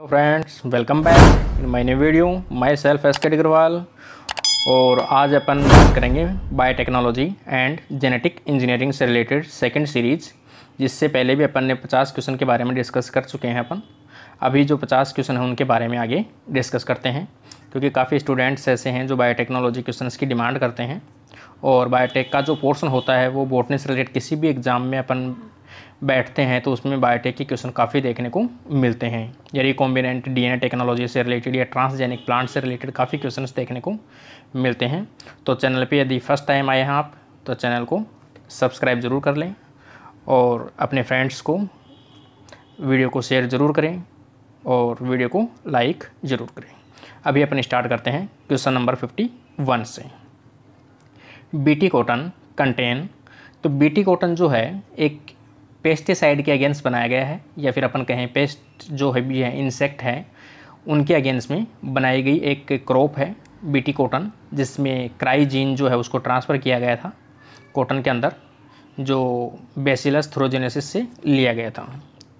Hello friends welcome back in my new video my self S K Agarwal और आज अपन बात करेंगे बायोटेक्नोलॉजी एंड जेनेटिक इंजीनियरिंग से रिलेटेड सेकंड सीरीज जिससे पहले भी अपन ने 50 क्वेश्चन के बारे में डिस्कस कर चुके हैं अपन अभी जो 50 क्वेश्चन हैं उनके बारे में आगे डिस्कस करते हैं क्योंकि काफ़ी स्टूडेंट्स ऐसे हैं जो बायोटेक्नोलॉजी क्वेश्चन की डिमांड करते हैं और बायोटेक का जो पोर्सन होता है वो बोटनी से रिलेटेड किसी भी एग्ज़ाम में अपन बैठते हैं तो उसमें बायोटेक के क्वेश्चन काफ़ी देखने को मिलते हैं या रिकॉम्बिनेंट डीएनए टेक्नोलॉजी से रिलेटेड या ट्रांसजेनिक प्लांट से रिलेटेड काफ़ी क्वेश्चन देखने को मिलते हैं तो चैनल पर यदि फर्स्ट टाइम आए हैं आप तो चैनल को सब्सक्राइब ज़रूर कर लें और अपने फ्रेंड्स को वीडियो को शेयर ज़रूर करें और वीडियो को लाइक ज़रूर करें अभी अपन स्टार्ट करते हैं क्वेश्चन नंबर फिफ्टी वन से बीटी कॉटन कंटेन तो बीटी कॉटन जो है एक पेस्टिसाइड के अगेंस्ट बनाया गया है या फिर अपन कहें पेस्ट जो है भी है इंसेक्ट है उनके अगेंस्ट में बनाई गई एक क्रॉप है बीटी कॉटन जिसमें क्राइजीन जो है उसको ट्रांसफ़र किया गया था कॉटन के अंदर जो बेसिलस थ्रोजेनेसिस से लिया गया था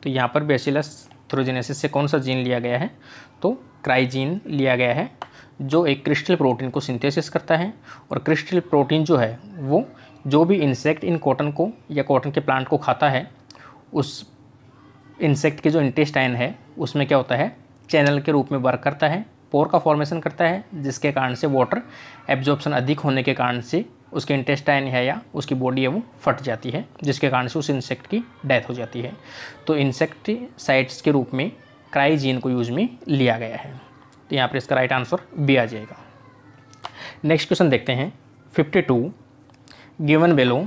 तो यहाँ पर बेसिलस थ्रोजेनेसिस से कौन सा जीन लिया गया है तो क्राइजीन लिया गया है जो एक क्रिस्टल प्रोटीन को सिंथेसिस करता है और क्रिस्टल प्रोटीन जो है वो जो भी इंसेक्ट इन कॉटन को या कॉटन के प्लांट को खाता है उस इंसेक्ट के जो इंटेस्टाइन है उसमें क्या होता है चैनल के रूप में वर्क करता है पोर का फॉर्मेशन करता है जिसके कारण से वाटर एब्जॉर्प्शन अधिक होने के कारण से उसके इंटेस्टाइन है या उसकी बॉडी है वो फट जाती है जिसके कारण से उस इंसेक्ट की डेथ हो जाती है तो इंसेक्ट साइट्स के रूप में क्राइजीन को यूज में लिया गया है तो यहाँ पर इसका राइट आंसर बी आ जाएगा नेक्स्ट क्वेश्चन देखते हैं fifty two given below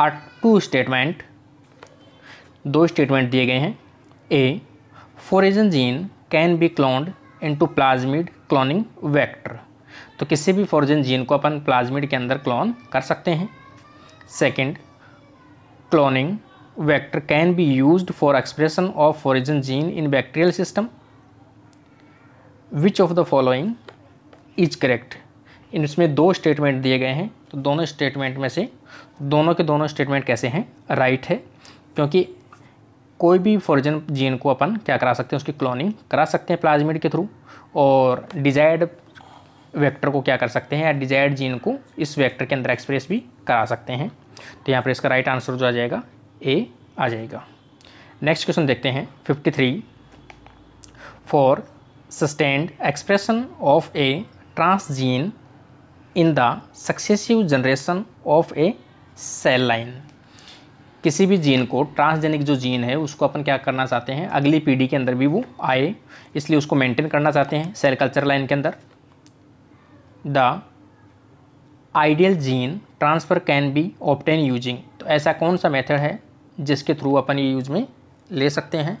are two statement दो स्टेटमेंट दिए गए हैं a foreign gene can be cloned into plasmid cloning vector तो किसी भी फोरेजन जीन को अपन प्लाज्मिड के अंदर क्लोन कर सकते हैं second cloning vector can be used for expression of foreign gene in bacterial system which of the following is correct इसमें दो स्टेटमेंट दिए गए हैं तो दोनों स्टेटमेंट में से दोनों के दोनों स्टेटमेंट कैसे हैं राइट right है क्योंकि कोई भी फॉर्जन जीन को अपन क्या करा सकते हैं उसकी क्लोनिंग करा सकते हैं प्लाज्मिड के थ्रू और डिजायर्ड वेक्टर को क्या कर सकते हैं या डिजायर्ड जीन को इस वेक्टर के अंदर एक्सप्रेस भी करा सकते हैं तो यहाँ पर इसका राइट आंसर जो आ जाएगा ए आ जाएगा नेक्स्ट क्वेश्चन देखते हैं fifty three for sustained expression of a transgene in the successive generation of a cell line किसी भी जीन को ट्रांसजेनिक जो जीन है उसको अपन क्या करना चाहते हैं अगली पीढ़ी के अंदर भी वो आए इसलिए उसको मेंटेन करना चाहते हैं सेल कल्चर लाइन के अंदर the ideal gene transfer can be obtained using तो ऐसा कौन सा मेथड है जिसके थ्रू अपन ये यूज में ले सकते हैं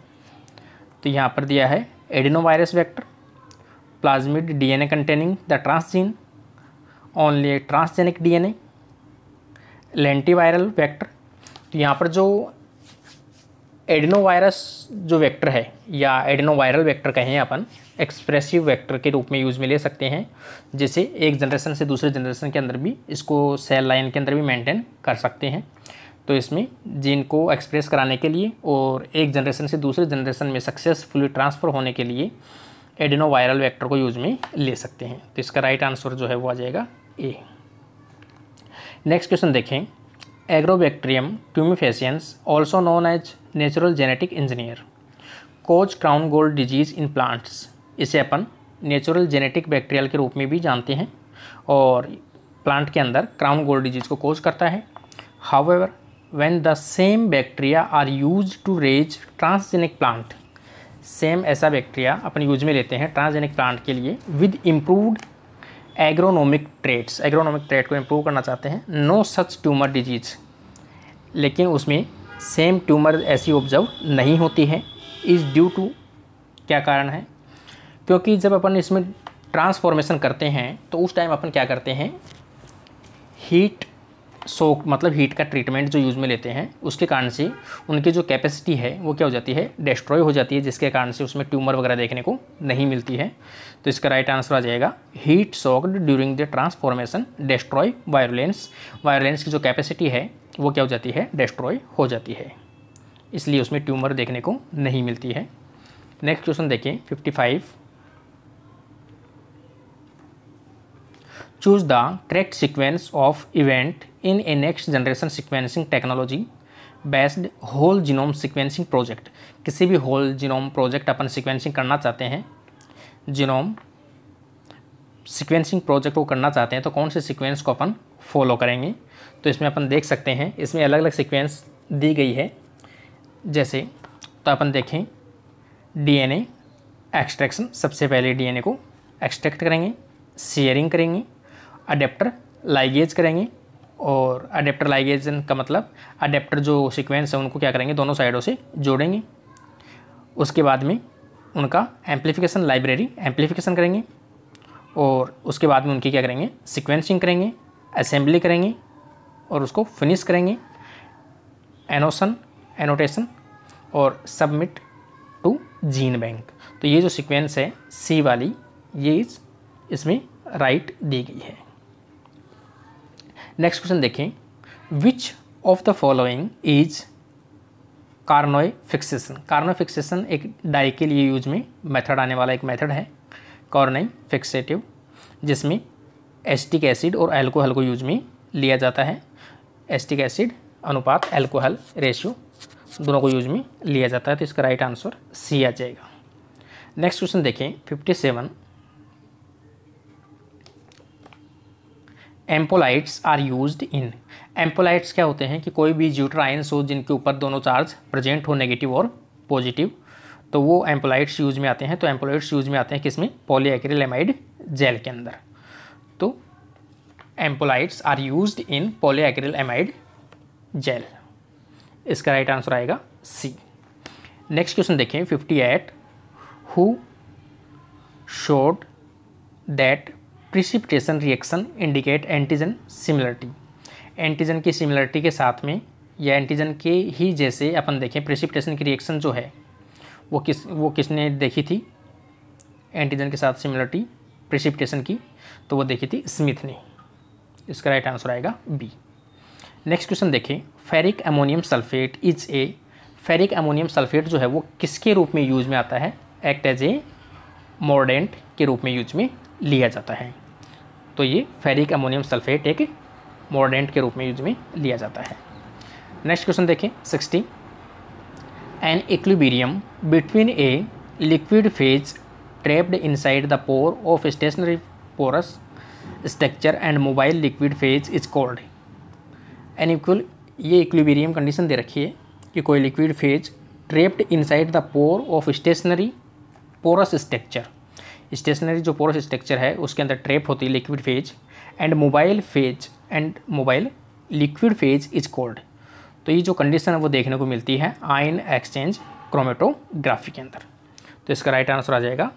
तो यहाँ पर दिया है adeno virus vector plasmid a containing the transgene only transgenic D DNA viral vector तो यहाँ पर जो एडिनोवायरस जो वेक्टर है या एडनोवायरल वेक्टर कहें अपन एक्सप्रेसिव वेक्टर के रूप में यूज़ में ले सकते हैं जिसे एक जनरेशन से दूसरे जनरेशन के अंदर भी इसको सेल लाइन के अंदर भी मेंटेन कर सकते हैं तो इसमें जीन को एक्सप्रेस कराने के लिए और एक जनरेशन से दूसरे जनरेशन में सक्सेसफुली ट्रांसफ़र होने के लिए एडिनोवायरल वैक्टर को यूज़ में ले सकते हैं तो इसका राइट आंसर जो है वो आ जाएगा ए नेक्स्ट क्वेश्चन देखें Agrobacterium tumefaciens also known as natural genetic engineer causes crown gall disease in plants इसे अपन नेचुरल जेनेटिक बैक्टीरियल के रूप में भी जानते हैं और प्लांट के अंदर क्राउन गोल्ड डिजीज़ को कोच करता है however when the same bacteria are use to raise transgenic plant same ऐसा बैक्टीरिया अपन यूज में लेते हैं ट्रांसजेनिक प्लांट के लिए with improved agronomic traits agronomic trait को इम्प्रूव करना चाहते हैं नो सच ट्यूमर डिजीज लेकिन उसमें सेम ट्यूमर ऐसी ऑब्जर्व नहीं होती है इज़ ड्यू टू क्या कारण है क्योंकि जब अपन इसमें ट्रांसफॉर्मेशन करते हैं तो उस टाइम अपन क्या करते हैं हीट सोक मतलब हीट का ट्रीटमेंट जो यूज़ में लेते हैं उसके कारण से उनकी जो कैपेसिटी है वो क्या हो जाती है डिस्ट्रॉय हो जाती है जिसके कारण से उसमें ट्यूमर वगैरह देखने को नहीं मिलती है तो इसका राइट आंसर आ जाएगा heat shocked during the transformation destroy virulence virulence की जो कैपेसिटी है वो क्या हो जाती है डिस्ट्रॉय हो जाती है इसलिए उसमें ट्यूमर देखने को नहीं मिलती है नेक्स्ट क्वेश्चन देखें fifty five choose the correct sequence of event in a next generation sequencing technology based whole genome sequencing project किसी भी होल जिनोम प्रोजेक्ट अपन सिक्वेंसिंग करना चाहते हैं जिनोम सिक्वेंसिंग प्रोजेक्ट को करना चाहते हैं तो कौन से सीक्वेंस को अपन फॉलो करेंगे तो इसमें अपन देख सकते हैं इसमें अलग अलग सिक्वेंस दी गई है जैसे तो अपन देखें डीएनए एक्सट्रैक्शन सबसे पहले डीएनए को एक्सट्रैक्ट करेंगे शेयरिंग करेंगे अडेप्टर लाइगेज करेंगे और अडेप्टर लाइगेजन का मतलब अडेप्टर जो सिक्वेंस है उनको क्या करेंगे दोनों साइडों से जोड़ेंगे उसके बाद में उनका एम्पलीफिकेशन लाइब्रेरी एम्पलीफिकेशन करेंगे और उसके बाद में उनकी क्या करेंगे सिक्वेंसिंग करेंगे असेंबली करेंगे और उसको फिनिश करेंगे एनोसन एनोटेशन और सबमिट टू जीन बैंक तो ये जो सीक्वेंस है सी वाली ये इसमें राइट दी गई है नेक्स्ट क्वेश्चन देखें which of the following is Carnoy fixation Carnoy fixation एक डाई के लिए यूज में मेथड आने वाला एक मेथड है कॉर्नाई फिक्सेटिव जिसमें एस्टिक एसिड और एल्कोहल को यूज में लिया जाता है एस्टिक एसिड अनुपात एल्कोहल रेशियो दोनों को यूज में लिया जाता है तो इसका राइट आंसर सी आ जाएगा नेक्स्ट क्वेश्चन देखें fifty seven ampholytes are use in ampholytes क्या होते हैं कि कोई भी ज्यूट्राइंस हो जिनके ऊपर दोनों चार्ज प्रेजेंट हो नेगेटिव और पॉजिटिव तो वो एम्पोलाइट्स यूज में आते हैं तो एम्पोलाइट्स यूज में आते हैं किसमें पॉलीएक्रिलेमाइड जेल के अंदर तो ampholytes are use in polyacrylamide gel इसका राइट आंसर आएगा सी नेक्स्ट क्वेश्चन देखें fifty eight who showed that precipitation reaction indicate antigen similarity antigen की सिमिलरिटी के साथ में या एंटीजन के ही जैसे अपन देखें प्रेसिपिटेशन की रिएक्शन जो है वो किस वो किसने देखी थी एंटीजन के साथ सिमिलरिटी प्रेसिपिटेशन की तो वो देखी थी स्मिथ ने इसका राइट आंसर आएगा बी नेक्स्ट क्वेश्चन देखें ferric ammonium sulphate is a ferric ammonium sulphate जो है वो किसके रूप में यूज में आता है एक्ट एज ए मॉर्डेंट के रूप में यूज में लिया जाता है तो ये फेरिक अमोनियम सल्फेट एक मॉडेंट के रूप में यूज में लिया जाता है नेक्स्ट क्वेश्चन देखें sixty an equilibrium between a liquid phase trapped inside the pore of stationary porous structure and mobile liquid phase is called an equal ये इक्विबीरियम कंडीशन दे रखी है कि कोई liquid phase trapped inside the pore of stationary porous structure stationary जो porous structure है उसके अंदर ट्रेप होती है liquid phase and mobile phase and mobile liquid phase is called तो ये जो कंडीशन है वो देखने को मिलती है आयन एक्सचेंज क्रोमेटोग्राफी के अंदर तो इसका राइट आंसर आ जाएगा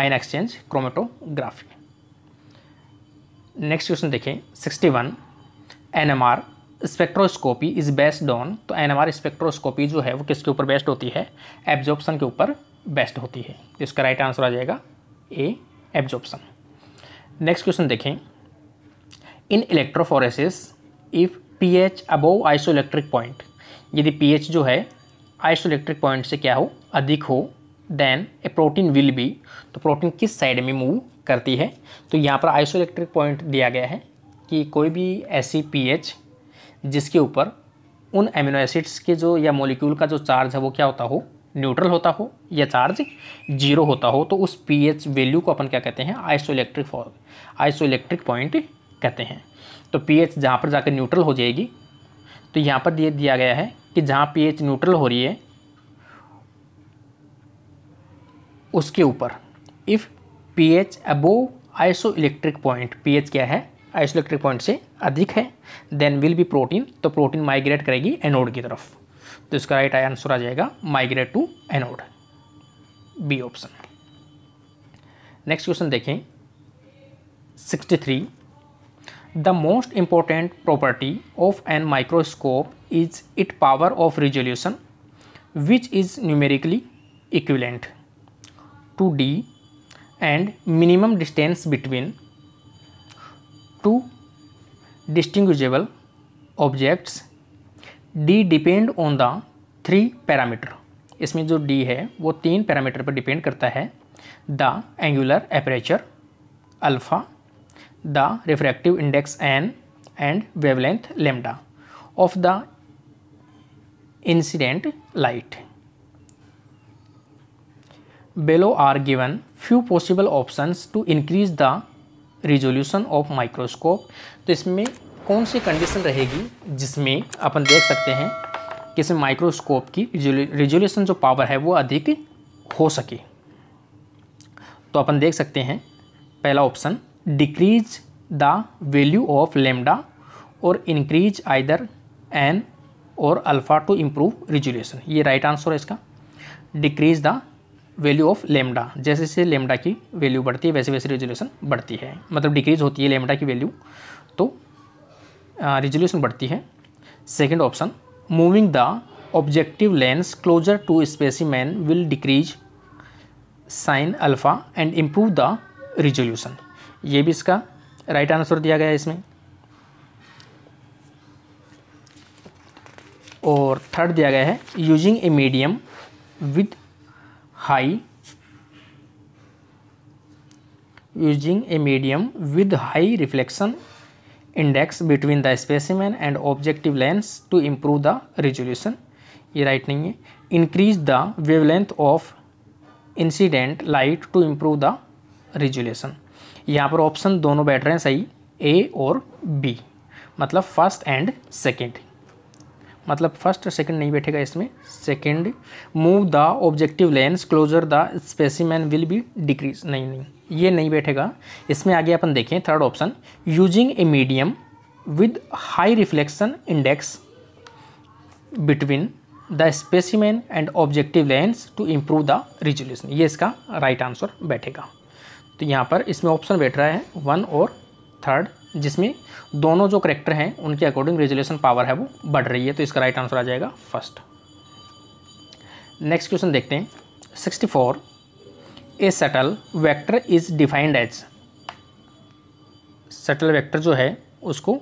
ion exchange chromatography next question देखें sixty one N M R spectroscopy is based on तो एन एम आर स्पेक्ट्रोस्कोपी जो है वो किसके ऊपर बेस्ड होती है एब्जॉर्प्शन के ऊपर बेस्ट होती है तो इसका राइट आंसर आ जाएगा ए एब्जॉर्प्शन नेक्स्ट क्वेश्चन देखें in electrophoresis if P H above isoelectric point यदि पी एच जो है आइसोइलेक्ट्रिक पॉइंट से क्या हो अधिक हो then a protein will be तो प्रोटीन किस साइड में मूव करती है तो यहाँ पर आइसोइलेक्ट्रिक पॉइंट दिया गया है कि कोई भी ऐसी पीएच जिसके ऊपर उन एमिनो एसिड्स के जो या मोलिक्यूल का जो चार्ज है वो क्या होता हो न्यूट्रल होता हो या चार्ज जीरो होता हो तो उस पी वैल्यू को अपन क्या कहते हैं आइसोइलेक्ट्रिक आइसोइलेक्ट्रिक पॉइंट कहते हैं तो एच जहाँ पर जाकर न्यूट्रल हो जाएगी तो यहाँ पर ये दिया गया है कि जहाँ पी न्यूट्रल हो रही है उसके ऊपर if P H above isoelectric point P क्या है आइसो इलेक्ट्रिक पॉइंट से अधिक है देन विल बी प्रोटीन तो प्रोटीन माइग्रेट करेगी एनोड की तरफ तो इसका राइट आंसर आ जाएगा migrate to anode B option next question देखें 63 the most important property of an microscope is it power of resolution which is numerically equivalent to D and minimum distance between two डिस्टिंग्विजेबल objects D depend on the three parameter इसमें जो D है वो तीन parameter पर depend करता है the angular aperture alpha the refractive index N and wavelength lambda of the incident light below are given few possible options to increase the resolution of microscope तो इसमें कौन सी कंडीशन रहेगी जिसमें अपन देख सकते हैं कि इसमें माइक्रोस्कोप की रिजोल्यूशन जो पावर है वो अधिक हो सके तो अपन देख सकते हैं पहला option decrease the value of lambda और इंक्रीज आइदर एन और अल्फ़ा टू इम्प्रूव रिजोल्यूशन ये राइट आंसर है इसका decrease the value of lambda जैसे जैसे लेमडा की वैल्यू बढ़ती है वैसे वैसे रिजोल्यूशन बढ़ती है मतलब डिक्रीज होती है लेमडा की वैल्यू रिजोल्यूशन बढ़ती है second option moving the objective lens closer to specimen will decrease sine alpha and improve the resolution ये भी इसका राइट आंसर दिया गया है इसमें और थर्ड दिया गया है using a medium with high using a medium with high reflection index between the specimen and objective lens to improve the resolution ये राइट नहीं है increase the wavelength of incident light to improve the resolution यहाँ पर option दोनों बैठ रहे हैं सही ए और बी मतलब फर्स्ट एंड सेकेंड मतलब फर्स्ट सेकंड सेकेंड नहीं बैठेगा इसमें second move the objective lens closer the specimen will be decrease नहीं नहीं ये नहीं बैठेगा इसमें आगे अपन देखें third option using a medium with high reflection index between the specimen and objective lens to improve the resolution ये इसका राइट right आंसर बैठेगा तो यहाँ पर इसमें ऑप्शन बैठ रहा है वन और थर्ड जिसमें दोनों जो करेक्टर हैं उनके अकॉर्डिंग रेजुलेशन पावर है वो बढ़ रही है तो इसका राइट आंसर आ जाएगा फर्स्ट नेक्स्ट क्वेश्चन देखते हैं sixty four a shuttle vector is defined as shuttle vector जो है उसको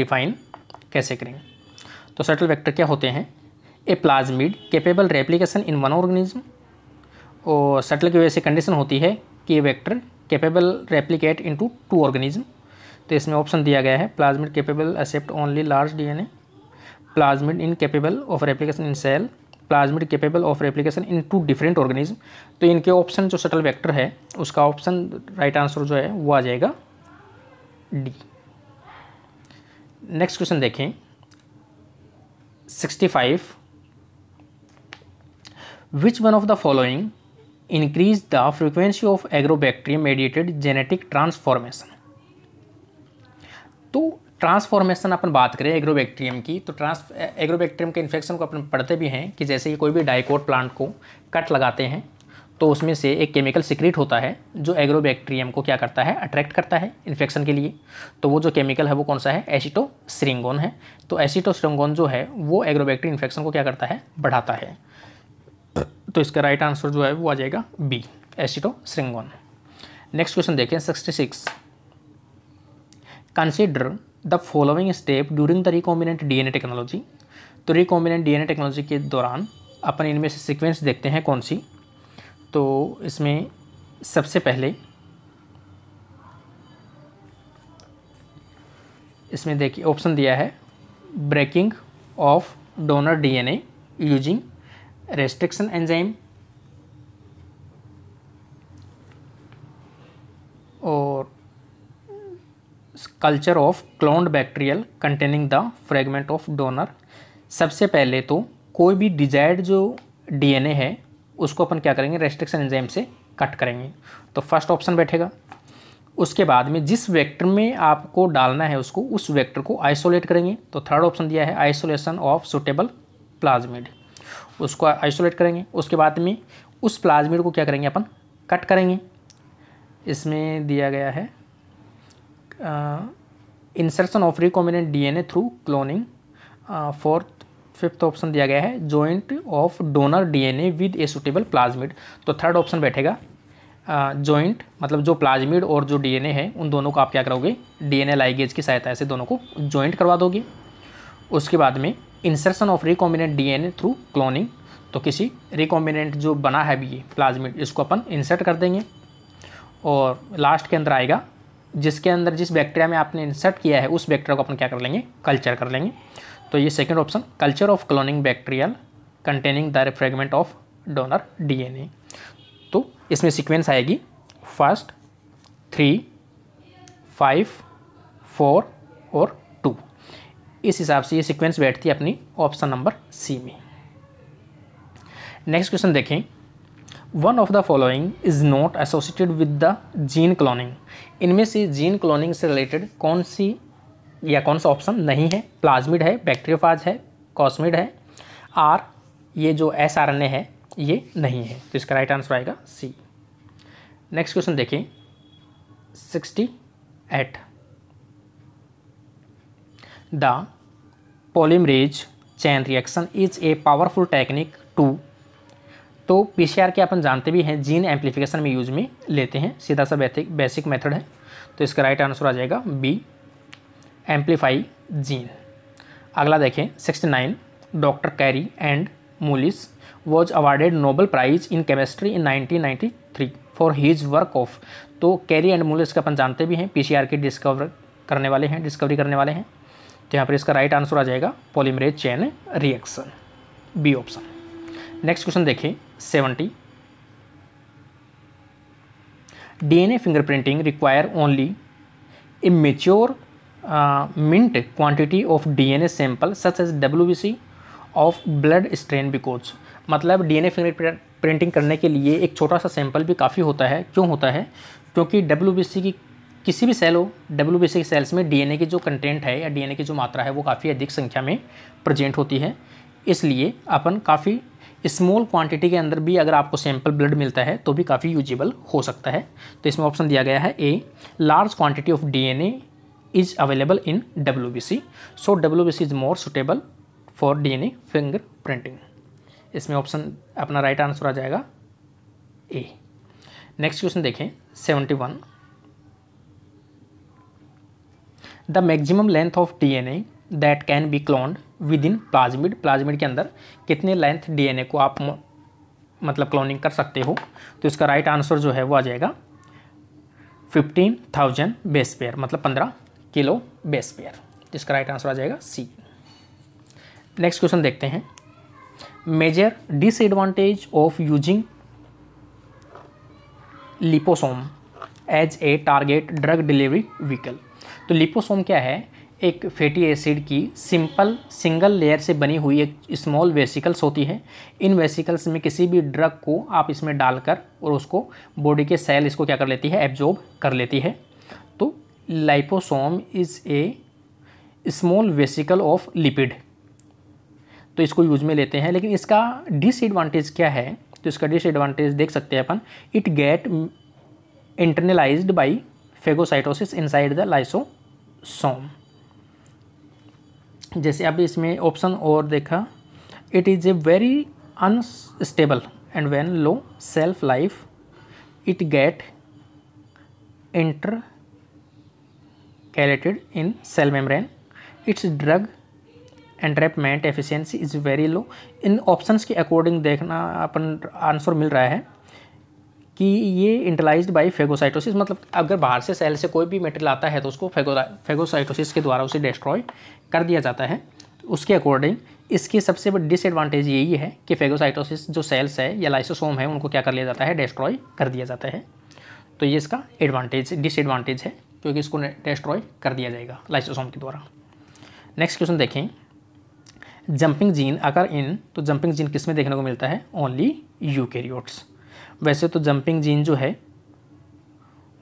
डिफाइन कैसे करेंगे तो सटल वेक्टर क्या होते हैं a plasmid capable replication in one organism और सटल की वजह से कंडीशन होती है कि ये capable capable in two two organism तो इसमें ऑप्शन दिया गया है plasmid capable accept only large DNA plasmid in capable of replication in cell plasmid capable of replication in two different organism तो इनके ऑप्शन जो सटल वेक्टर है उसका ऑप्शन राइट आंसर जो है वो आ जाएगा डी नेक्स्ट क्वेश्चन देखें sixty five which one of the following increase the frequency of agrobacterium mediated genetic transformation तो ट्रांसफॉर्मेशन अपन बात करें एग्रोबैक्टीरियम की तो ट्रांस एग्रोबैक्टीरियम के इन्फेक्शन को अपन पढ़ते भी हैं कि जैसे कि कोई भी डाइकोट प्लांट को कट लगाते हैं तो उसमें से एक केमिकल सिक्रीट होता है जो एग्रोबैक्टीरियम को क्या करता है अट्रैक्ट करता है इन्फेक्शन के लिए तो वो जो केमिकल है वो कौन सा है एसिटोस्रिंगोन है तो एसिटोस्रिंगोन जो है वो एग्रोबैक्टीरियम इन्फेक्शन को क्या करता है बढ़ाता है तो इसका राइट आंसर जो है वो आ जाएगा बी एसिटोस्रिंगोन नेक्स्ट क्वेश्चन देखें sixty six consider the following step during the recombinant a technology तो रिकॉम्बिनेंट ए टेक्नोलॉजी के दौरान अपन इनमें से सिक्वेंस देखते हैं कौन सी तो इसमें सबसे पहले इसमें देखिए ऑप्शन दिया है breaking of donor DNA using restriction enzyme culture of cloned bacterial containing the fragment of donor सबसे पहले तो कोई भी डिजायर्ड जो डीएनए है उसको अपन क्या करेंगे रेस्ट्रिक्शन एंजाइम से कट करेंगे तो फर्स्ट ऑप्शन बैठेगा उसके बाद में जिस वेक्टर में आपको डालना है उसको उस वेक्टर को आइसोलेट करेंगे तो थर्ड ऑप्शन दिया है आइसोलेशन ऑफ सुटेबल प्लाज्मिड उसको आइसोलेट करेंगे उसके बाद में उस प्लाज्मिड को क्या करेंगे अपन कट करेंगे इसमें दिया गया है insertion of recombinant DNA through cloning fourth fifth option दिया गया है joint of donor DNA with a suitable plasmid तो थर्ड ऑप्शन बैठेगा जॉइंट uh, मतलब जो प्लाज्मिड और जो डीएनए है उन दोनों को आप क्या करोगे डीएनए लाइगेज की सहायता से दोनों को जॉइंट करवा दोगे उसके बाद में insertion of recombinant DNA through cloning तो किसी रिकॉम्बिनेंट जो बना है भी ये प्लाज्मिड इसको अपन इंसर्ट कर देंगे और लास्ट के अंदर आएगा जिसके अंदर जिस बैक्टीरिया में आपने इंसर्ट किया है उस बैक्टीरिया को अपन क्या कर लेंगे कल्चर कर लेंगे तो ये second option culture of cloning bacterial containing the fragment of donor DNA तो इसमें सीक्वेंस आएगी फर्स्ट थ्री फाइव फोर और टू इस हिसाब से ये सीक्वेंस बैठती है अपनी ऑप्शन नंबर सी में नेक्स्ट क्वेश्चन देखें one of the following is not associated with the gene cloning इनमें से जीन क्लोनिंग से रिलेटेड कौन सी या कौन सा ऑप्शन नहीं है प्लाज्मिड है बैक्टीरियोफाज है कॉस्मिड है आर ये जो एस आर एन ए है ये नहीं है तो इसका राइट आंसर आएगा सी नेक्स्ट क्वेश्चन देखें sixty eight the polymerase chain reaction is a powerful technique to तो पी के अपन जानते भी हैं जीन एम्पलीफिकेशन में यूज में लेते हैं सीधा सा बेसिक मेथड है तो इसका राइट आंसर आ जाएगा बी एम्पलीफाई जीन अगला देखें sixty nine doctor Kary and Mullis was awarded Nobel prize in chemistry in 1993 for his work of तो कैरी एंड मूलिस का अपन जानते भी हैं पी की डिस्कवर करने वाले हैं डिस्कवरी करने वाले हैं तो यहाँ पर इसका राइट आंसर आ जाएगा polymerase chain reaction B option next question देखें require only a mature mint a of D N A sample such as W B C of blood strain because मतलब डीएनए फिंगर प्रिंटिंग करने के लिए एक छोटा सा सैंपल भी काफ़ी होता है क्यों होता है क्योंकि डब्ल्यू की किसी भी सेल हो डब्ल्यू की सेल्स में डीएनए की जो कंटेंट है या डीएनए की जो मात्रा है वो काफ़ी अधिक संख्या में प्रजेंट होती है इसलिए अपन काफ़ी स्मॉल क्वांटिटी के अंदर भी अगर आपको सैंपल ब्लड मिलता है तो भी काफ़ी यूजेबल हो सकता है तो इसमें ऑप्शन दिया गया है a large quantity of DNA is available in W B C so W B C is more suitable for D N A fingerprinting इसमें ऑप्शन अपना राइट आंसर आ जाएगा ए नेक्स्ट क्वेश्चन देखें seventy one the maximum length of D N A that can be cloned within plasmid plasmid के अंदर कितने length DNA को आप मतलब क्लोनिंग कर सकते हो तो इसका राइट आंसर जो है वो आ जाएगा फिफ्टीन थाउजेंड बेस पेयर मतलब पंद्रह किलो बेस पेयर इसका राइट आंसर आ जाएगा सी नेक्स्ट क्वेश्चन देखते हैं major disadvantage of using liposome as a target drug delivery vehicle तो लिपोसोम क्या है एक फैटी एसिड की सिंपल सिंगल लेयर से बनी हुई एक स्मॉल वेसिकल्स होती है इन वेसिकल्स में किसी भी ड्रग को आप इसमें डालकर और उसको बॉडी के सेल इसको क्या कर लेती है एब्जॉर्ब कर लेती है तो liposome is a small vesicle of lipid तो इसको यूज में लेते हैं लेकिन इसका डिसएडवांटेज क्या है तो इसका डिसएडवांटेज देख सकते हैं अपन it get internalized by phagocytosis inside the lysosome जैसे अब इसमें ऑप्शन और देखा it is a very unstable and when low self life it get intercalated in cell membrane its drug entrapment efficiency is very low in options के according देखना अपन answer मिल रहा है कि ये इंटलाइज बाई फेगोसाइटोसिस मतलब अगर बाहर से सेल से कोई भी मेटेरियल आता है तो उसको फेगोसाइटोसिस के द्वारा उसे डिस्ट्रॉय कर दिया जाता है उसके अकॉर्डिंग इसकी सबसे बड़ी डिसएडवांटेज यही है कि फेगोसाइटोसिस जो सेल्स है या लाइसोसोम है उनको क्या कर लिया जाता है डिस्ट्रॉय कर दिया जाता है तो ये इसका एडवांटेज डिसएडवांटेज है क्योंकि इसको डिस्ट्रॉय कर दिया जाएगा लाइसोसोम के द्वारा नेक्स्ट क्वेश्चन देखें जंपिंग जीन अगर इन तो जंपिंग जीन किस में देखने को मिलता है ओनली यूकेरियोट्स वैसे तो जंपिंग जीन जो है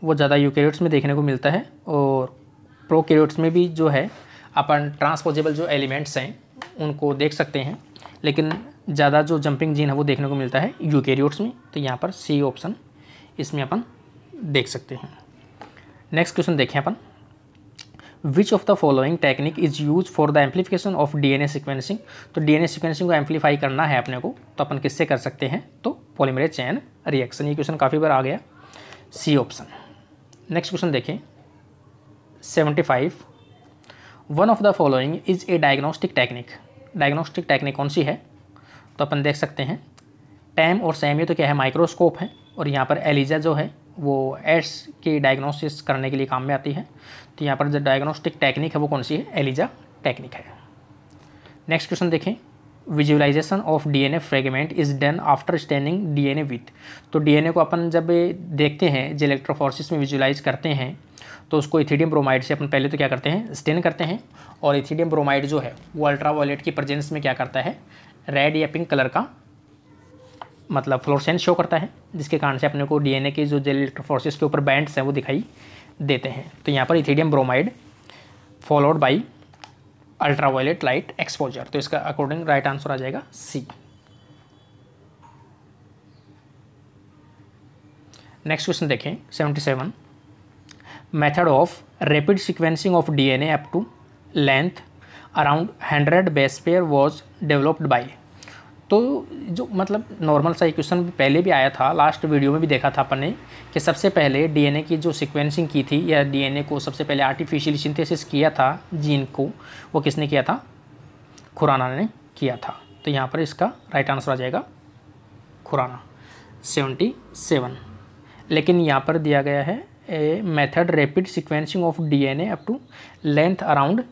वो ज़्यादा यूकेरियोट्स में देखने को मिलता है और प्रोकेरियोट्स में भी जो है अपन ट्रांसपोजेबल जो एलिमेंट्स हैं उनको देख सकते हैं लेकिन ज़्यादा जो जंपिंग जीन है वो देखने को मिलता है यूकेरियोट्स में तो यहाँ पर सी ऑप्शन इसमें अपन देख सकते हैं नेक्स्ट क्वेश्चन देखें अपन which of the following technique is use for the amplification of D N A sequencing तो डी एन ए सिक्वेंसिंग को एम्पलीफाई करना है अपने को तो अपन किससे कर सकते हैं तो पॉलीमरेज चैन रिएक्शन ये क्वेश्चन काफ़ी बार आ गया सी ऑप्शन नेक्स्ट क्वेश्चन देखें seventy five one of the following is a diagnostic technique diagnostic technique कौन सी है तो अपन देख सकते हैं टैम और सैम ये तो क्या है माइक्रोस्कोप है और यहाँ पर एलिजा जो है वो एड्स की डायग्नोसिस करने के लिए काम में आती है तो यहाँ पर जो डायग्नोस्टिक टेक्निक है वो कौन सी है एलिजा टेक्निक है नेक्स्ट क्वेश्चन देखें visualization of DNA fragment is done after an DNA with तो डीएनए को अपन जब देखते हैं जो इलेक्ट्रोफोर्सिस में विजुलाइज करते हैं तो उसको इथिडियम ब्रोमाइड से अपन पहले तो क्या करते हैं स्टेन करते हैं और इथिडियम ब्रोमाइड जो है वो अल्ट्रावायलेट की प्रजेंस में क्या करता है रेड या पिंक कलर का मतलब फ्लोरसेंस शो करता है जिसके कारण से अपने को डीएनए के जो जेल इलेक्ट्रोफोर्सिस के ऊपर बैंड्स हैं वो दिखाई देते हैं तो यहाँ पर ethidium bromide followed by ultraviolet light exposure तो इसका अकॉर्डिंग राइट आंसर आ जाएगा सी नेक्स्ट क्वेश्चन देखें seventy seven method of rapid sequencing of D N A up to length around hundred base pair was developed by तो जो मतलब normal सा equation पहले भी आया था लास्ट वीडियो में भी देखा था अपन ने कि सबसे पहले डीएनए की जो सिक्वेंसिंग की थी या डीएनए को सबसे पहले आर्टिफिशियल सिंथेसिस किया था जीन को वो किसने किया था खुराना ने किया था तो यहाँ पर इसका राइट आंसर आ जाएगा खुराना सेवेंटी सेवन लेकिन यहाँ पर दिया गया है a method rapid sequencing of D up to length around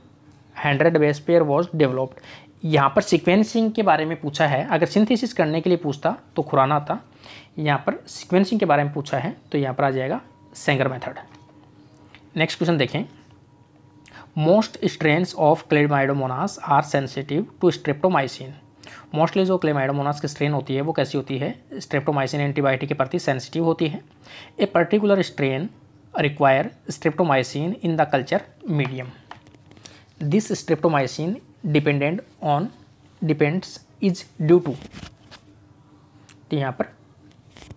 hundred base pair was developed यहाँ पर सिक्वेंसिंग के बारे में पूछा है अगर सिंथेसिस करने के लिए पूछता तो खुराना आता यहाँ पर सिक्वेंसिंग के बारे में पूछा है तो यहाँ पर आ जाएगा सेंगर मेथड नेक्स्ट क्वेश्चन देखें most strains of Chlamydomonas are sensitive to streptomycin mostly जो क्लेमाइडोमोनास की स्ट्रेन होती है वो कैसी होती है स्ट्रेप्टोमाइसिन एंटीबायोटिक के प्रति सेंसिटिव होती है a particular strain require streptomycin in the culture medium this streptomycin dependent on depends is due to तो यहाँ पर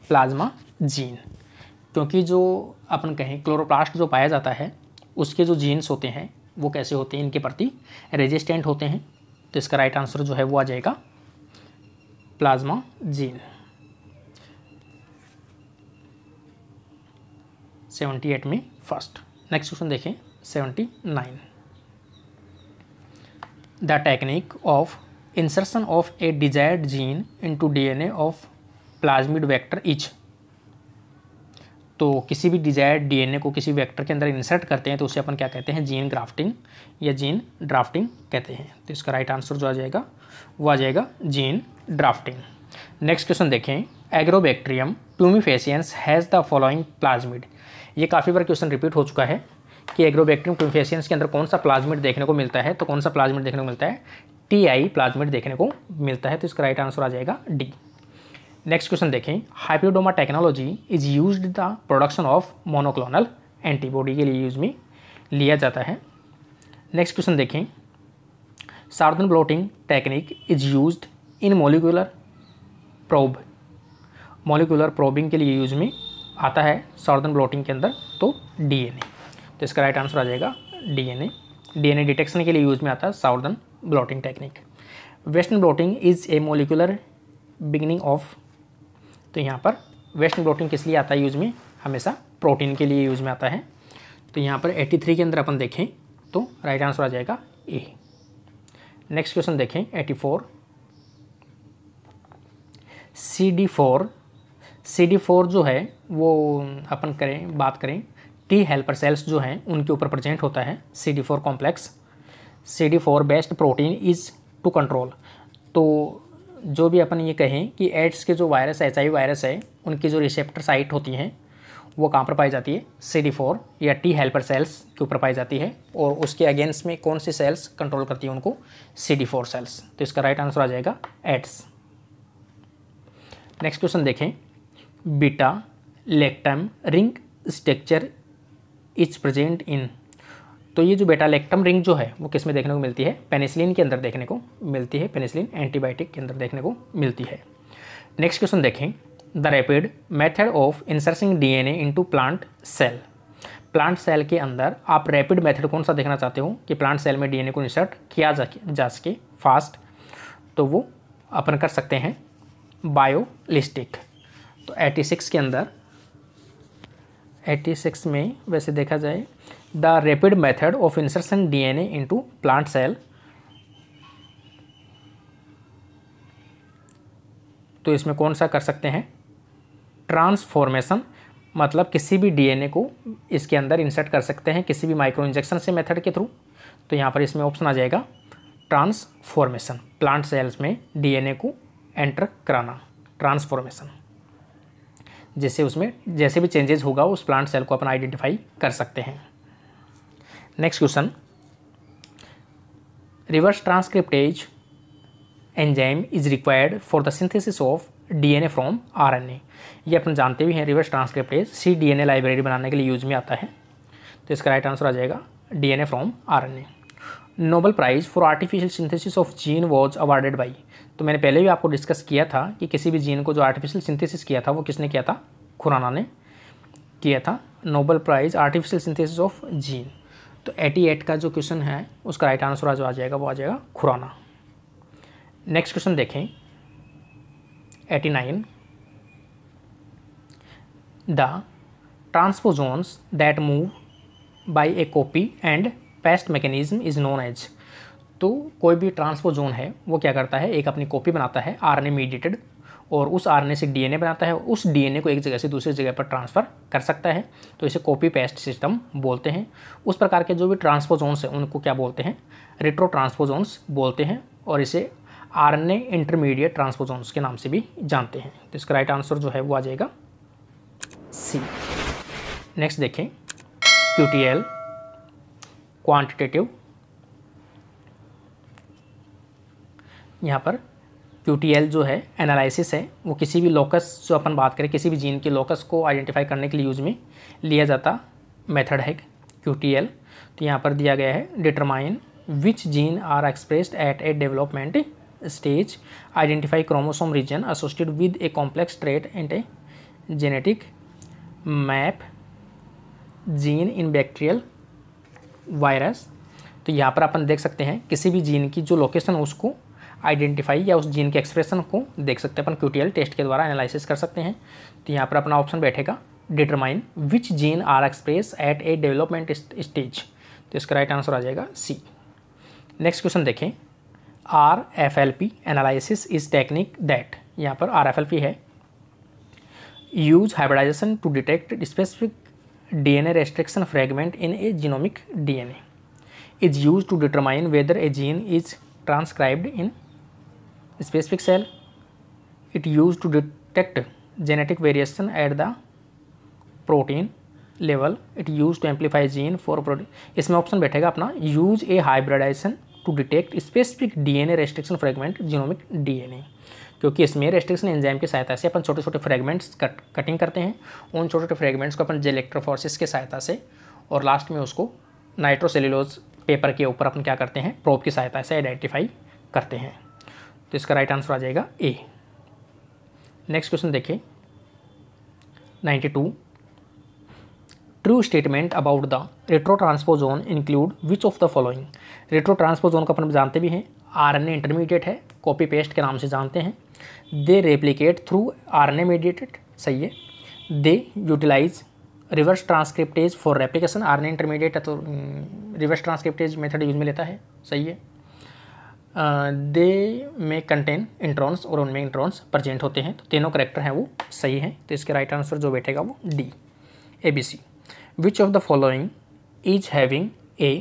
प्लाज्मा जीन क्योंकि जो अपन कहें क्लोरोप्लास्ट जो पाया जाता है उसके जो जीन्स होते हैं वो कैसे होते हैं इनके प्रति रेजिस्टेंट होते हैं तो इसका राइट आंसर जो है वो आ जाएगा प्लाज्मा जीन सेवेंटी एट में फर्स्ट नेक्स्ट क्वेश्चन देखें seventy nine the technique of insertion of a desired gene into DNA of plasmid vector each तो किसी भी डिजायर्ड डीएनए को किसी वेक्टर के अंदर इंसर्ट करते हैं तो उसे अपन क्या कहते हैं जीन ग्राफ्टिंग या जीन ड्राफ्टिंग कहते हैं तो इसका राइट आंसर जो आ जाएगा वो आ जाएगा जीन ड्राफ्टिंग नेक्स्ट क्वेश्चन देखें Agrobacterium tumefaciens has the following plasmid ये काफ़ी बार क्वेश्चन रिपीट हो चुका है कि एग्रोबैक्टीरियम क्विन्फेसियंस के अंदर कौन सा प्लाजमेट देखने को मिलता है तो कौन सा प्लाजमेट देखने को मिलता है टी आई प्लाजमेट देखने को मिलता है तो इसका राइट आंसर आ जाएगा डी नेक्स्ट क्वेश्चन देखें hybridoma technology is use the production of monoclonal antibody के लिए यूज में लिया जाता है नेक्स्ट क्वेश्चन देखें Southern blotting technique is use in molecular probe molecular probing के लिए यूज में आता है सार्दन ब्लोटिंग के अंदर तो डीएनए तो इसका राइट आंसर आ जाएगा डीएनए डीएनए डिटेक्शन के लिए यूज में आता है Southern blotting technique Western blotting is a molecular beginning of तो यहाँ पर वेस्टर्न ब्लॉटिंग किस लिए आता है यूज में हमेशा प्रोटीन के लिए यूज में आता है तो यहाँ पर 83 के अंदर अपन देखें तो राइट आंसर आ जाएगा ए नेक्स्ट क्वेश्चन देखें 84 C D four C D four जो है वो अपन करें बात करें टी हेल्पर सेल्स जो हैं उनके ऊपर प्रजेंट होता है C D four complex C D four best protein is to control तो जो भी अपन ये कहें कि एड्स के जो वायरस एच आई वायरस है उनकी जो रिसेप्टर साइट होती हैं वो कहाँ पर पाई जाती है सी डी फोर या टी हेल्पर सेल्स के ऊपर पाई जाती है और उसके अगेंस्ट में कौन सी सेल्स कंट्रोल करती है उनको सी डी फोर सेल्स तो इसका राइट आंसर आ जाएगा एड्स नेक्स्ट क्वेश्चन देखें beta lactam ring structure is present in तो ये जो बेटा लेक्टम रिंग जो है वो किस में देखने को मिलती है पेनिसिलिन के अंदर देखने को मिलती है पेनिसिलिन एंटीबायोटिक के अंदर देखने को मिलती है नेक्स्ट क्वेश्चन देखें the rapid method of inserting DNA into plant cell plant cell के अंदर आप रैपिड मेथड कौन सा देखना चाहते हो कि प्लांट सेल में ए को इंसर्ट किया जा, जा सके फास्ट तो वो अपन कर सकते हैं बायोलिस्टिक तो एटी सिक्स के अंदर 1986 सिक्स में वैसे देखा जाए the rapid method of insertion DNA into plant cell तो इसमें कौन सा कर सकते हैं ट्रांसफॉर्मेशन मतलब किसी भी डीएनए को इसके अंदर इंसर्ट कर सकते हैं किसी भी माइक्रो इंजेक्शन से मेथड के थ्रू तो यहाँ पर इसमें ऑप्शन आ जाएगा ट्रांसफॉर्मेशन प्लांट सेल्स में डीएनए को एंटर कराना ट्रांसफॉर्मेशन जिससे उसमें जैसे भी चेंजेस होगा उस प्लांट सेल को अपन आइडेंटिफाई कर सकते हैं next question reverse transcriptase enzyme is required for the synthesis of DNA from RNA ये अपन जानते भी हैं reverse transcriptase C DNA library बनाने के लिए यूज में आता है तो इसका राइट आंसर आ जाएगा DNA from RNA Nobel prize for artificial synthesis of gene was awarded by तो मैंने पहले भी आपको डिस्कस किया था कि किसी भी जीन को जो आर्टिफिशियल सिंथेसिस किया था वो किसने किया था खुराना ने किया था Nobel prize artificial synthesis of gene तो एटी एट का जो क्वेश्चन है उसका राइट आंसर आज आ जाएगा वो आ जाएगा खुराना नेक्स्ट क्वेश्चन देखें eighty nine the transposons that move by a copy and paste mechanism is known as तो कोई भी ट्रांसपोजोन है वो क्या करता है एक अपनी कॉपी बनाता है आर मीडिएटेड और उस आर से डीएनए बनाता है उस डीएनए को एक जगह से दूसरी जगह पर ट्रांसफ़र कर सकता है तो इसे कॉपी पेस्ट सिस्टम बोलते हैं उस प्रकार के जो भी ट्रांसपोजोन्स हैं उनको क्या बोलते हैं रेट्रो ट्रांसपोजोन्स बोलते हैं और इसे आरएनए इंटरमीडिएट ट्रांसपोजोन्स के नाम से भी जानते हैं तो इसका राइट आंसर जो है वो आ जाएगा सी नेक्स्ट देखें क्यू क्वांटिटेटिव यहाँ पर क्यू जो है एनालिसिस है वो किसी भी लोकस जो अपन बात करें किसी भी जीन के लोकस को आइडेंटिफाई करने के लिए यूज़ में लिया जाता मेथड है क्यू तो यहाँ पर दिया गया है determine which gene are expressed at a development stage identify chromosome region associated with a complex trait and a genetic map gene in bacterial virus तो यहाँ पर अपन देख सकते हैं किसी भी जीन की जो लोकेशन उसको आइडेंटिफाई या उस जीन के एक्सप्रेशन को देख सकते हैं अपन क्यूटीएल टेस्ट के द्वारा एनालिसिस कर सकते हैं तो यहाँ पर अपना ऑप्शन बैठेगा determine which gene are express at a development stage तो इसका राइट आंसर आ जाएगा सी नेक्स्ट क्वेश्चन देखें R F L P analysis is technique that यहाँ पर आर एफ एल पी है use hybridization to detect specific DNA restriction fragment in a genomic DNA is used to determine whether a gene is transcribed in specific cell. It used to detect genetic variation at the protein level it use to amplify gene for protein इसमें option बैठेगा अपना use a hybridization to detect specific DNA restriction fragment genomic DNA क्योंकि इसमें restriction enzyme की सहायता से अपन छोटे छोटे फ्रेगमेंट्स कट कटिंग करते हैं उन छोटे छोटे फ्रेगमेंट्स को अपन जेलेक्ट्रोफोर्सिस की सहायता से और लास्ट में उसको नाइट्रोसेलोज पेपर के ऊपर अपन क्या करते हैं प्रोप की सहायता से आइडेंटिफाई करते हैं तो इसका राइट आंसर आ जाएगा ए नेक्स्ट क्वेश्चन देखिए 92 true statement about the retrotransposon include which of the following retrotransposon का अपन जानते भी हैं आरएनए इंटरमीडिएट है कॉपी पेस्ट के नाम से जानते हैं they replicate through R N A mediated सही है they utilize reverse transcriptase for replication R N intermediate तो रिवर्स ट्रांसक्रिप्टेज मेथड यूज में लेता है सही है दे में कंटेन इंट्रॉन्स और उनमें इंट्रॉन्स प्रजेंट होते हैं तो तीनों करेक्टर हैं वो सही हैं तो इसके राइट आंसर जो बैठेगा वो D A B C which of the following is having a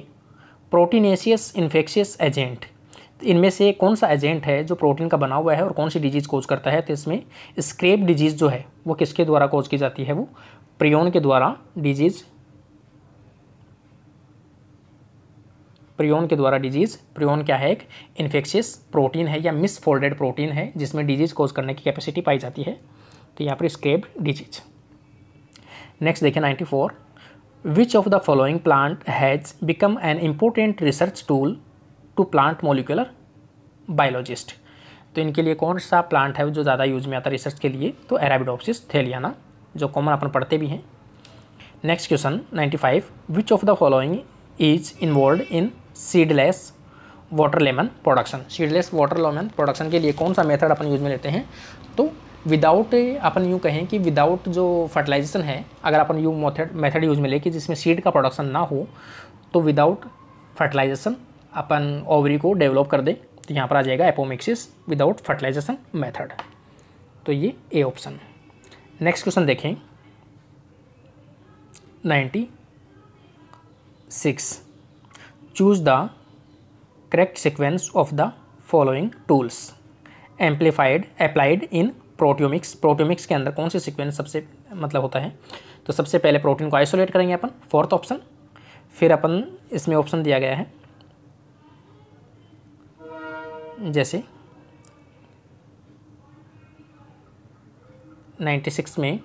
proteinaceous infectious agent इनमें से कौन सा एजेंट है जो प्रोटीन का बना हुआ है और कौन सी डिजीज़ कोज करता है तो इसमें स्क्रेप डिजीज़ जो है वो किसके द्वारा कोज की जाती है वो प्रियोन के द्वारा डिजीज़ प्रियोन के द्वारा डिजीज़ प्रियोन क्या है एक इन्फेक्शियस प्रोटीन है या मिसफोल्डेड प्रोटीन है जिसमें डिजीज़ कोज करने की कैपेसिटी पाई जाती है तो यहाँ पर स्क्रेप डिजीज नेक्स्ट देखिए ninety four which of the following plant has become an important research tool to plant molecular biologist तो इनके लिए कौन सा प्लांट है जो ज़्यादा यूज में आता है रिसर्च के लिए तो एराबिडोप्सिस थेलियाना जो कॉमन अपन पढ़ते भी हैं next question ninety five which of the following is involve in seedless water lemon production seedless water lemon production के लिए कौन सा मेथड अपन यूज में लेते हैं तो विदाउट अपन यूँ कहें कि विदाउट जो फर्टिलाइजेशन है अगर अपन यू मेथड मेथड यूज में ले कि जिसमें सीड का प्रोडक्शन ना हो तो विदाउट फर्टिलाइजेशन अपन ओवरी को डेवलप कर दें तो यहाँ पर आ जाएगा एपोमिक्सिस विदाउट फर्टिलाइजेशन मेथड तो ये ए ऑप्शन नेक्स्ट क्वेश्चन देखें ninety six choose the correct sequence of the following tools amplified applied in proteomics proteomics के अंदर कौन से सिक्वेंस सबसे मतलब होता है तो सबसे पहले प्रोटीन को आइसोलेट करेंगे अपन फोर्थ ऑप्शन फिर अपन इसमें ऑप्शन दिया गया है जैसे 96 में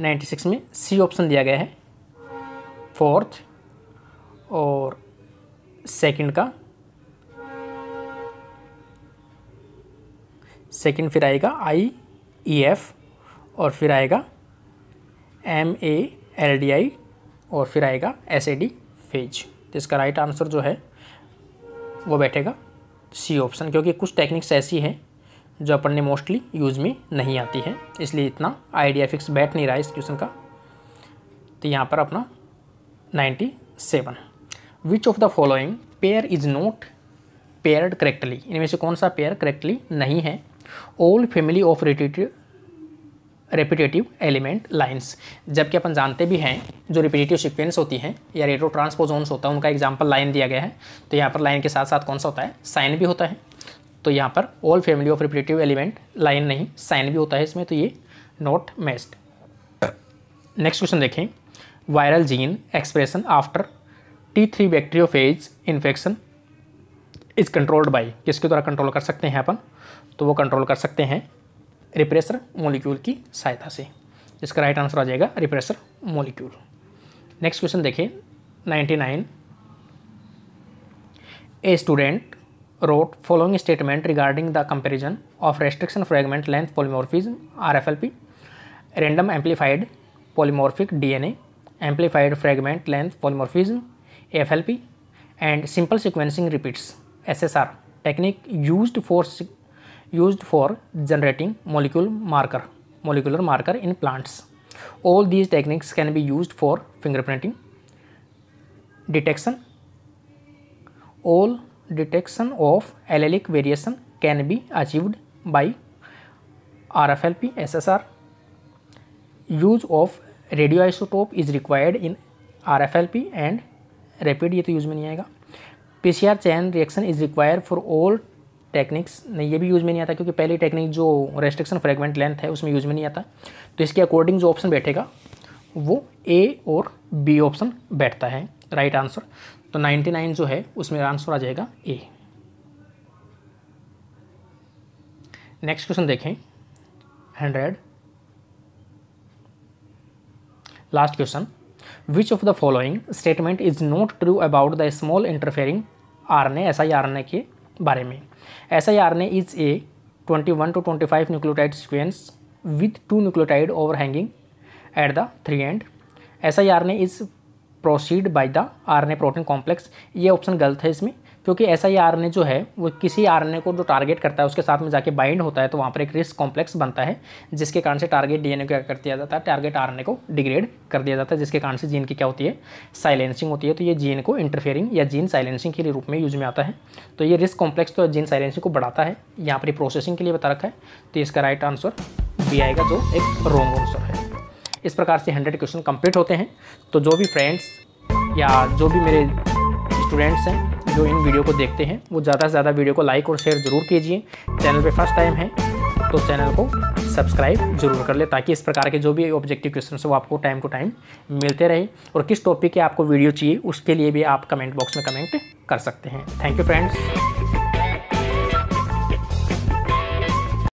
96 में सी ऑप्शन दिया गया है फोर्थ और सेकंड का सेकंड फिर आएगा आई ई एफ और फिर आएगा M A L D I और फिर आएगा एस ए डी फेज तो इसका राइट आंसर जो है वो बैठेगा सी ऑप्शन क्योंकि कुछ टेक्निक्स ऐसी हैं जो अपन ने मोस्टली यूज़ में नहीं आती है इसलिए इतना आइडिया फिक्स बैठ नहीं रहा है इस क्वेश्चन का तो यहाँ पर अपना ninety seven which of the following pair is not paired correctly इनमें से कौन सा पेयर करेक्टली नहीं है old family of relative repetitive element lines जबकि अपन जानते भी हैं जो रिपीटेटिव सीक्वेंस होती हैं या रेटो ट्रांसपोजोन्स होता है उनका एग्जाम्पल लाइन दिया गया है तो यहाँ पर लाइन के साथ साथ कौन सा होता है साइन भी होता है तो यहाँ पर all family of repetitive element line नहीं साइन भी होता है इसमें तो ये नॉट मेस्ट नेक्स्ट क्वेश्चन देखें viral gene expression after T three bacteriophage infection is controlled by किसके द्वारा कंट्रोल कर सकते हैं अपन तो वो कंट्रोल कर सकते हैं रिप्रेसर मॉलिक्यूल की सहायता से इसका राइट आंसर आ जाएगा रिप्रेसर मॉलिक्यूल नेक्स्ट क्वेश्चन देखें 99 a student wrote following statement regarding the comparison of restriction fragment length polymorphism R F L P random amplified polymorphic D N amplified fragment length polymorphism F L P and simple sequencing repeats S S R technique use for used for generating molecule marker molecular marker in plants all these techniques can be used for fingerprinting detection all detection of allelic variation can be achieved by RFLP SSR use of radioisotope is required in RFLP and rapid ये तो use में नहीं आएगा P C R chain reaction is require for all techniques नहीं ये भी use में नहीं आता क्योंकि पहली टेक्निक जो रेस्ट्रिक्शन फ्रेगमेंट लेंथ है उसमें यूज़ में नहीं आता तो इसके अकॉर्डिंग जो ऑप्शन बैठेगा वो ए और बी ऑप्शन बैठता है राइट right आंसर तो 99 जो है उसमें आंसर आ जाएगा ए नेक्स्ट क्वेश्चन देखें hundred last question which of the following statement is not true about the small interfering R S I R के बारे में S I RNA is a twenty one to twenty five nucleotide sequence with two nucleotide overhanging at the three end S I RNA is processed by the RNA protein complex ये option गलत है इसमें क्योंकि ऐसा ही are जो है वो किसी आर को जो टारगेट करता है उसके साथ में जाके बाइंड होता है तो वहाँ पर एक रिस्क कॉम्प्लेक्स बनता है जिसके कारण से टारगेट डी को क्या कर दिया जाता है टारगेट आर को डिग्रेड कर दिया जाता है जिसके कारण से जीन की क्या होती है साइलेंसिंग होती है तो ये जीन को इंटरफेयरिंग या जीन साइलेंसिंग के लिए रूप में यूज में आता है तो ये रिस्क कॉम्प्लेक्स तो जीन साइलेंसिंग को बढ़ाता है यहाँ पर प्रोसेसिंग के लिए बता रखा है तो इसका राइट आंसर बी आएगा जो एक रॉन्ग आंसर है इस प्रकार से हंड्रेड क्वेश्चन कंप्लीट होते हैं तो जो भी फ्रेंड्स या जो भी मेरे स्टूडेंट्स हैं जो इन वीडियो को देखते हैं वो ज़्यादा से ज़्यादा वीडियो को लाइक और शेयर ज़रूर कीजिए चैनल पे फर्स्ट टाइम है तो चैनल को सब्सक्राइब जरूर कर ले ताकि इस प्रकार के जो भी ऑब्जेक्टिव क्वेश्चन वो आपको टाइम टू टाइम मिलते रहे और किस टॉपिक के आपको वीडियो चाहिए उसके लिए भी आप कमेंट बॉक्स में कमेंट कर सकते हैं थैंक यू फ्रेंड्स